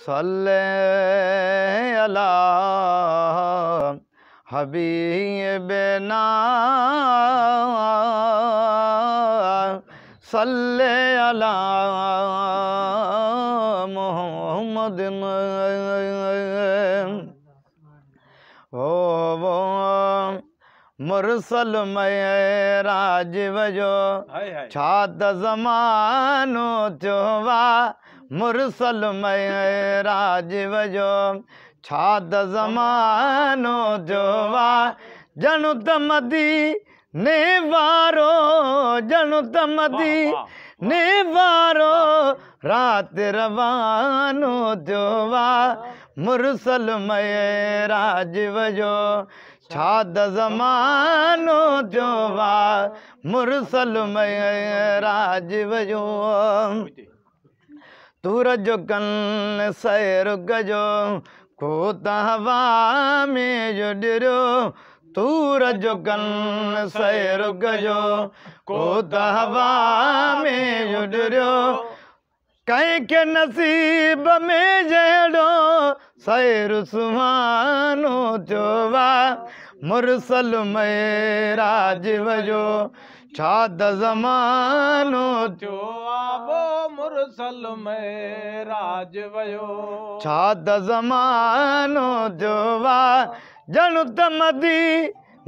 सल्ले अला हबीबना सल्ले अला मोहम्मद हो वो मुरसल में राज वजो छा ज़मानो थियो मुरसल राजव जो छा त ज़मानो जो आहे जनूत मदी नेवारो जनूत मदी नेवारो रवानो जो आहे मुसलम राज वजो छा त ज़मानो जो आहे मुसलम राज वजो तूर जुगनि सै रुग जो कोत हवा में जुड़ियो तूर जुगनि सैर जो कंहिंखे नसीब में जहिड़ो सैरु थियो आहे چھاد زمانو جو آبو مرسل مئے راج ویو چھاد زمانو جو آبو جنو مئے راج ویو تمدی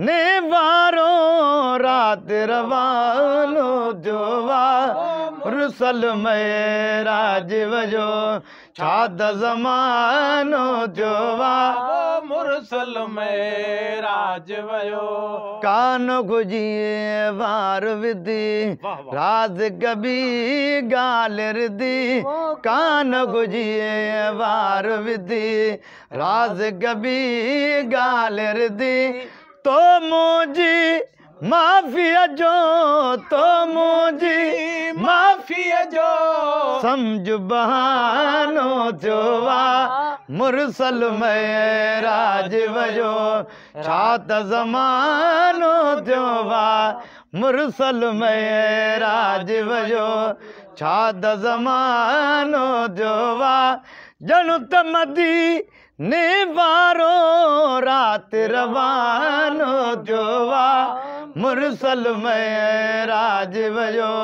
نیوارو رات روانو جو آبو مرسل مئے راج ویو آبانو मुरसल में राज वयो कान गुजिए वार राज राज़बी गाल दी कान गुजिए वार विधी राज़ गबी गाल दी तो मुंहिंजी माफ़ीअ जो तो मुझी माफ़ीअ जो समझ बहानो जो मुरसल मय राज वियो ज़मानो जो आहे मुरसल मय राज वियो ज़मानो त ज़मानो जो त मदी ने नेवारो राति रानो जो आहे मुसलम राज वियो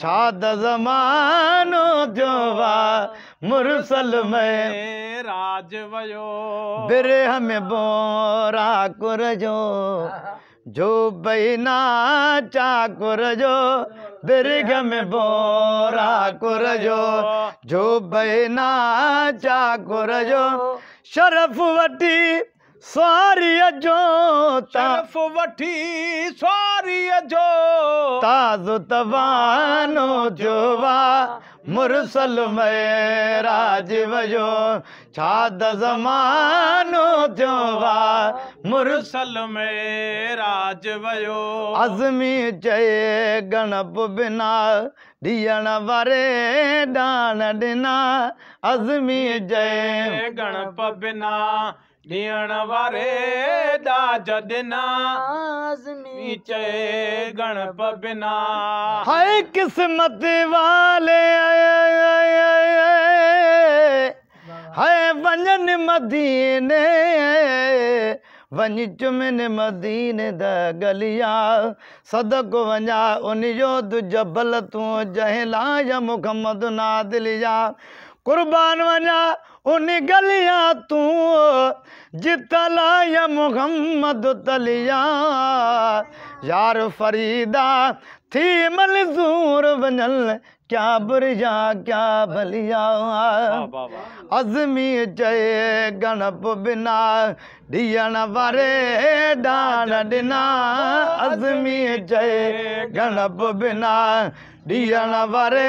छा त ज़मानो थियो आहे मुरसल में राज वयो बिर हमें बोरा कुरजो जो बहना चा जो बिरग में बोरा कुर जो जो बहना चा जो शरफ वटी सारी जो तरफ वठी सारी जो ताज़ तवानो जोवा मुरसल में राज वियो छा ज़मानो थियो वा मुरसल मे राज वियो हज़मी जए गणप बिना ॾियण वारे ॾाण ॾिना अज़मी चए गणप बिना ॾियण वारे ॾिना पीछे गणप बिना हाय किस्मत वाले हाय वंजन मदीने वञी चुमिन मदीन द गलिया सदक वंजा उन जो जबल तूं जहिला या मुखमद ना दिलिया कुर्बान वना उन गलिया तू जितला या मोहम्मद तलिया यार फरीदा थी मलजूर बनल क्या बुरिया क्या भलिया अज़मी चए गणप बिना ॾियण वारे डान ॾिना अज़मी चए गणप बिना ॾियण वारे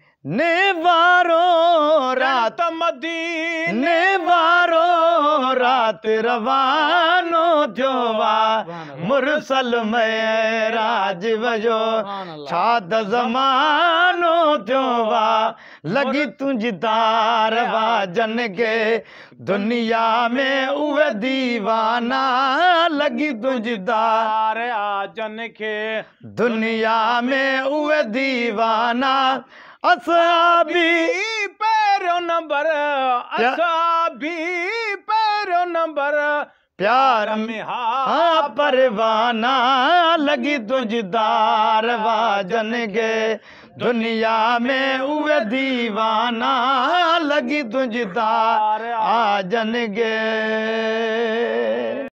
ने बारो रात मदीने बारो रात रवानो जोवा मुरसल में राज वजो छाद जमानो जोवा लगी तुझ दार जन के दुनिया में उवे दीवाना लगी तुझ दार जन के दुनिया में उवे दीवाना असाबी पैरो नंबर असाबी पैरो नंबर प्यार में हा परवाना लगी तुझदार वाजन गे दुनिया में उवे दीवाना लगी तुझदार आजन गे